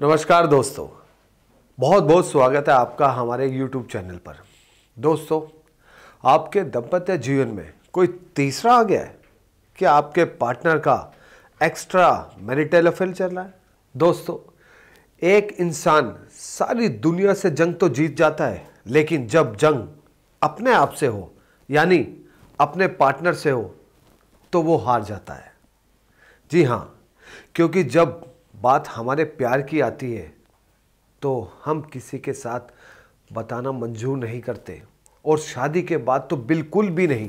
नमस्कार दोस्तों बहुत बहुत स्वागत है आपका हमारे YouTube चैनल पर दोस्तों आपके दंपत्य जीवन में कोई तीसरा आ गया है कि आपके पार्टनर का एक्स्ट्रा मैरिटल अफेयर चल रहा है दोस्तों एक इंसान सारी दुनिया से जंग तो जीत जाता है लेकिन जब जंग अपने आप से हो यानी अपने पार्टनर से हो तो वो हार जाता है जी हाँ क्योंकि जब बात हमारे प्यार की आती है तो हम किसी के साथ बताना मंजूर नहीं करते और शादी के बाद तो बिल्कुल भी नहीं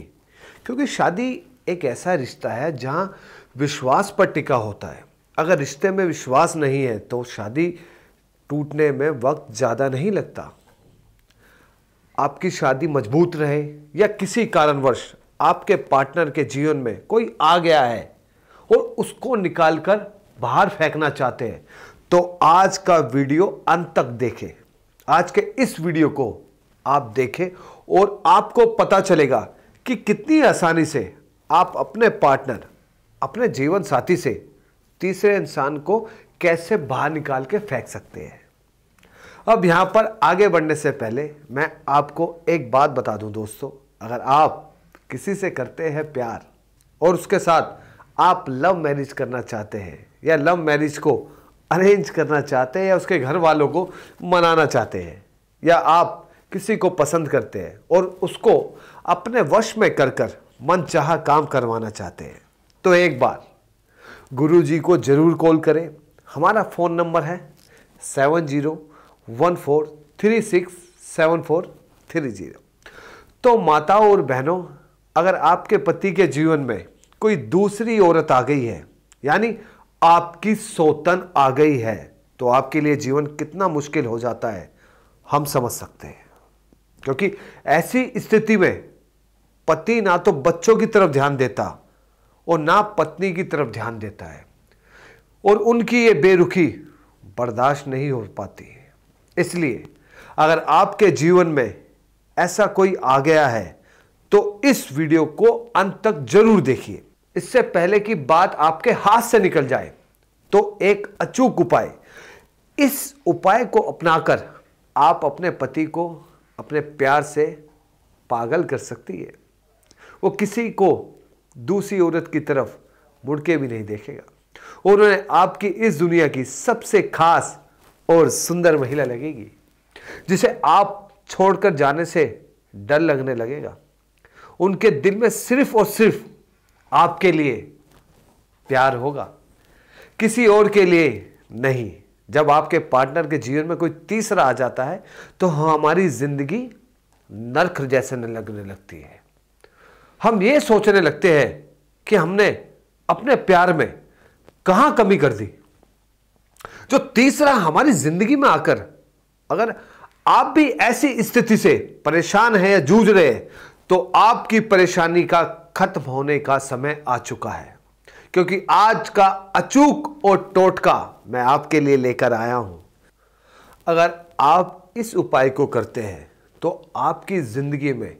क्योंकि शादी एक ऐसा रिश्ता है जहाँ विश्वास पर टिका होता है अगर रिश्ते में विश्वास नहीं है तो शादी टूटने में वक्त ज़्यादा नहीं लगता आपकी शादी मजबूत रहे या किसी कारणवश आपके पार्टनर के जीवन में कोई आ गया है और उसको निकाल कर बाहर फेंकना चाहते हैं तो आज का वीडियो अंत तक देखें आज के इस वीडियो को आप देखें और आपको पता चलेगा कि कितनी आसानी से आप अपने पार्टनर अपने जीवन साथी से तीसरे इंसान को कैसे बाहर निकाल के फेंक सकते हैं अब यहाँ पर आगे बढ़ने से पहले मैं आपको एक बात बता दूँ दोस्तों अगर आप किसी से करते हैं प्यार और उसके साथ आप लव मैरिज करना चाहते हैं या लव मैरिज को अरेंज करना चाहते हैं या उसके घर वालों को मनाना चाहते हैं या आप किसी को पसंद करते हैं और उसको अपने वश में कर कर मन चाह काम करवाना चाहते हैं तो एक बार गुरु जी को ज़रूर कॉल करें हमारा फ़ोन नंबर है seven zero one four three six seven four three zero तो माताओं और बहनों अगर आपके पति के जीवन में कोई दूसरी औरत आ गई है यानी आपकी सोतन आ गई है तो आपके लिए जीवन कितना मुश्किल हो जाता है हम समझ सकते हैं क्योंकि ऐसी स्थिति में पति ना तो बच्चों की तरफ ध्यान देता और ना पत्नी की तरफ ध्यान देता है और उनकी ये बेरुखी बर्दाश्त नहीं हो पाती है इसलिए अगर आपके जीवन में ऐसा कोई आ गया है तो इस वीडियो को अंत तक जरूर देखिए इससे पहले कि बात आपके हाथ से निकल जाए तो एक अचूक उपाय इस उपाय को अपनाकर आप अपने पति को अपने प्यार से पागल कर सकती है वो किसी को दूसरी औरत की तरफ मुड़ के भी नहीं देखेगा उन्होंने आपकी इस दुनिया की सबसे खास और सुंदर महिला लगेगी जिसे आप छोड़कर जाने से डर लगने लगेगा उनके दिल में सिर्फ और सिर्फ आपके लिए प्यार होगा किसी और के लिए नहीं जब आपके पार्टनर के जीवन में कोई तीसरा आ जाता है तो हमारी जिंदगी नरक जैसे लगने लगती है हम ये सोचने लगते हैं कि हमने अपने प्यार में कहां कमी कर दी जो तीसरा हमारी जिंदगी में आकर अगर आप भी ऐसी स्थिति से परेशान हैं या जूझ रहे हैं तो आपकी परेशानी का खत्म होने का समय आ चुका है क्योंकि आज का अचूक और टोटका मैं आपके लिए लेकर आया हूं अगर आप इस उपाय को करते हैं तो आपकी ज़िंदगी में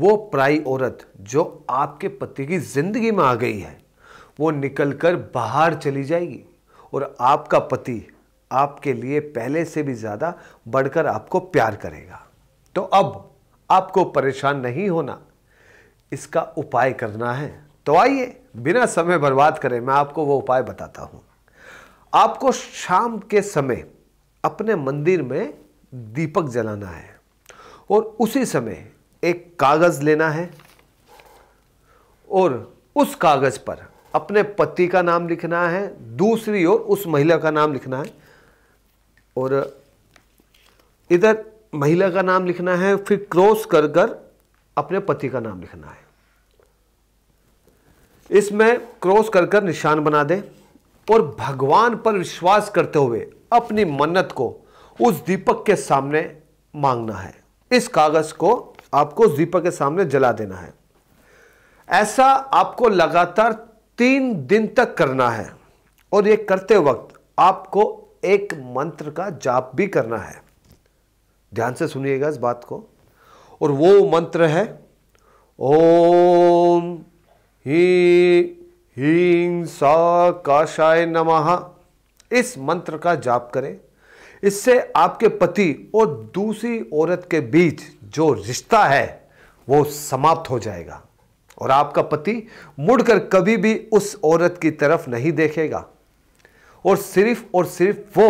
वो प्राई औरत जो आपके पति की ज़िंदगी में आ गई है वो निकल कर बाहर चली जाएगी और आपका पति आपके लिए पहले से भी ज़्यादा बढ़कर आपको प्यार करेगा तो अब आपको परेशान नहीं होना इसका उपाय करना है तो आइए बिना समय बर्बाद करें मैं आपको वो उपाय बताता हूं आपको शाम के समय अपने मंदिर में दीपक जलाना है और उसी समय एक कागज़ लेना है और उस कागज़ पर अपने पति का नाम लिखना है दूसरी ओर उस महिला का नाम लिखना है और इधर महिला का नाम लिखना है फिर क्रॉस कर कर अपने पति का नाम लिखना है इसमें क्रॉस कर कर निशान बना दें और भगवान पर विश्वास करते हुए अपनी मन्नत को उस दीपक के सामने मांगना है इस कागज को आपको उस दीपक के सामने जला देना है ऐसा आपको लगातार तीन दिन तक करना है और ये करते वक्त आपको एक मंत्र का जाप भी करना है ध्यान से सुनिएगा इस बात को और वो मंत्र है ओम ही हीं सा काशाय नमः इस मंत्र का जाप करें इससे आपके पति और दूसरी औरत के बीच जो रिश्ता है वो समाप्त हो जाएगा और आपका पति मुड़कर कभी भी उस औरत की तरफ नहीं देखेगा और सिर्फ और सिर्फ वो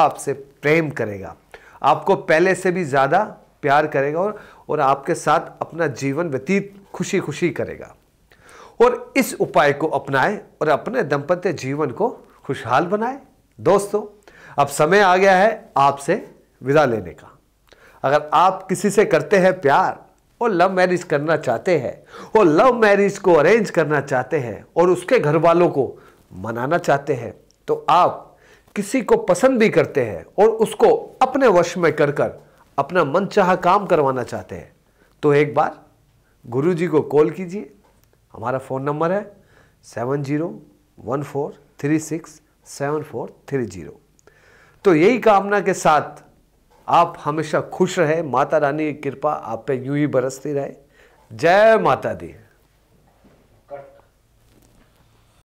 आपसे प्रेम करेगा आपको पहले से भी ज़्यादा प्यार करेगा और और आपके साथ अपना जीवन व्यतीत खुशी खुशी करेगा और इस उपाय को अपनाएं और अपने दंपत्य जीवन को खुशहाल बनाएं दोस्तों अब समय आ गया है आपसे विदा लेने का अगर आप किसी से करते हैं प्यार और लव मैरिज करना चाहते हैं और लव मैरिज को अरेंज करना चाहते हैं और उसके घर वालों को मनाना चाहते हैं तो आप किसी को पसंद भी करते हैं और उसको अपने वश में कर कर अपना मन चाह काम करवाना चाहते हैं तो एक बार गुरु जी को कॉल कीजिए हमारा फ़ोन नंबर है seven zero one four three six seven four three zero तो यही कामना के साथ आप हमेशा खुश रहे माता रानी की कृपा आप पे यूं ही बरसती रहे जय माता दी